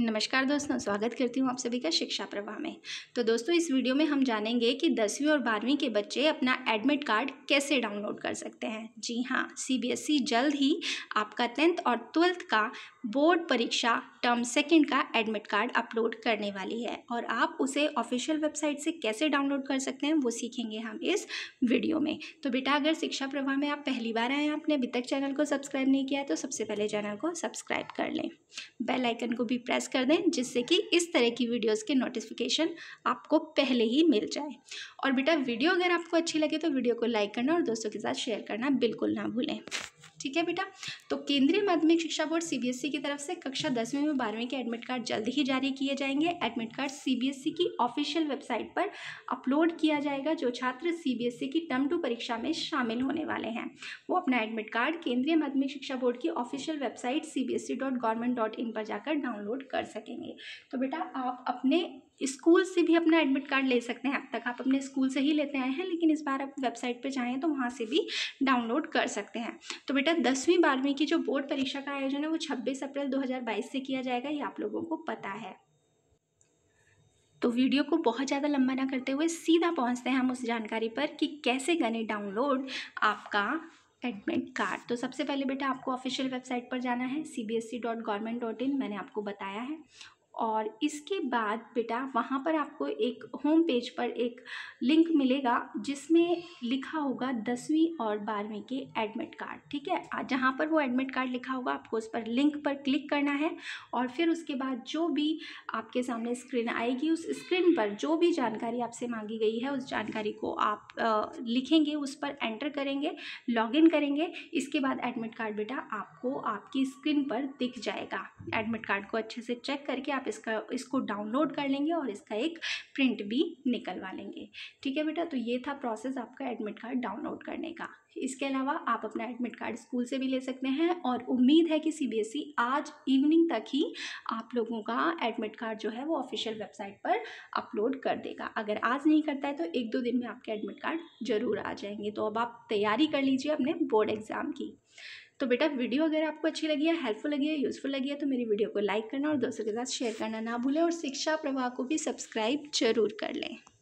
नमस्कार दोस्तों स्वागत करती हूँ आप सभी का शिक्षा प्रवाह में तो दोस्तों इस वीडियो में हम जानेंगे कि दसवीं और बारहवीं के बच्चे अपना एडमिट कार्ड कैसे डाउनलोड कर सकते हैं जी हाँ सीबीएसई e जल्द ही आपका टेंथ और ट्वेल्थ का बोर्ड परीक्षा टर्म सेकंड का एडमिट कार्ड अपलोड करने वाली है और आप उसे ऑफिशियल वेबसाइट से कैसे डाउनलोड कर सकते हैं वो सीखेंगे हम इस वीडियो में तो बेटा अगर शिक्षा प्रवाह में आप पहली बार आए आपने अभी तक चैनल को सब्सक्राइब नहीं किया तो सबसे पहले चैनल को सब्सक्राइब कर लें बेल आइकन को भी प्रेस कर दें जिससे कि इस तरह की वीडियोस के नोटिफिकेशन आपको पहले ही मिल जाए और बेटा वीडियो अगर आपको अच्छी लगे तो वीडियो को लाइक करना और दोस्तों के साथ शेयर करना बिल्कुल ना भूलें ठीक है बेटा तो केंद्रीय माध्यमिक शिक्षा बोर्ड सीबीएसई e की तरफ से कक्षा दसवीं में बारहवीं के एडमिट कार्ड जल्द ही जारी किए जाएंगे एडमिट कार्ड सीबीएसई की ऑफिशियल वेबसाइट पर अपलोड किया जाएगा जो छात्र सीबीएसई e की टर्म टू परीक्षा में शामिल होने वाले हैं वो अपना एडमिट कार्ड केंद्रीय माध्यमिक शिक्षा बोर्ड की ऑफिशियल वेबसाइट सी पर जाकर डाउनलोड कर सकेंगे तो बेटा आप अपने स्कूल से भी अपना एडमिट कार्ड ले सकते हैं अब तक आप अपने स्कूल से ही लेते आए हैं लेकिन इस बार आप वेबसाइट पर जाएँ तो वहाँ से भी डाउनलोड कर सकते हैं तो बेटा दसवीं बारहवीं की जो बोर्ड परीक्षा का आयोजन है वो छब्बीस अप्रैल दो से किया जाएगा ये आप लोगों को पता है तो वीडियो को बहुत ज़्यादा लंबा ना करते हुए सीधा पहुँचते हैं हम उस जानकारी पर कि कैसे करें डाउनलोड आपका एडमिट कार्ड तो सबसे पहले बेटा आपको ऑफिशियल वेबसाइट पर जाना है C B S E dot dot in मैंने आपको बताया है और इसके बाद बेटा वहाँ पर आपको एक होम पेज पर एक लिंक मिलेगा जिसमें लिखा होगा दसवीं और बारहवीं के एडमिट कार्ड ठीक है जहाँ पर वो एडमिट कार्ड लिखा होगा आपको उस पर लिंक पर क्लिक करना है और फिर उसके बाद जो भी आपके सामने स्क्रीन आएगी उस स्क्रीन पर जो भी जानकारी आपसे मांगी गई है उस जानकारी को आप लिखेंगे उस पर एंटर करेंगे लॉगिन करेंगे इसके बाद एडमिट कार्ड बेटा आपको आपकी स्क्रीन पर दिख जाएगा एडमिट कार्ड को अच्छे से चेक करके आप आप इसका इसको डाउनलोड कर लेंगे और इसका एक प्रिंट भी निकलवा लेंगे ठीक है बेटा तो ये था प्रोसेस आपका एडमिट कार्ड डाउनलोड करने का इसके अलावा आप अपना एडमिट कार्ड स्कूल से भी ले सकते हैं और उम्मीद है कि सी e आज इवनिंग तक ही आप लोगों का एडमिट कार्ड जो है वो ऑफिशियल वेबसाइट पर अपलोड कर देगा अगर आज नहीं करता है तो एक दो दिन में आपके एडमिट कार्ड जरूर आ जाएंगे तो अब आप तैयारी कर लीजिए अपने बोर्ड एग्ज़ाम की तो बेटा वीडियो अगर आपको अच्छी लगी है हेल्पफुल लगी है यूज़फुल लगी है तो मेरी वीडियो को लाइक करना और दोस्तों के साथ शेयर करना ना भूलें और शिक्षा प्रवाह को भी सब्सक्राइब जरूर कर लें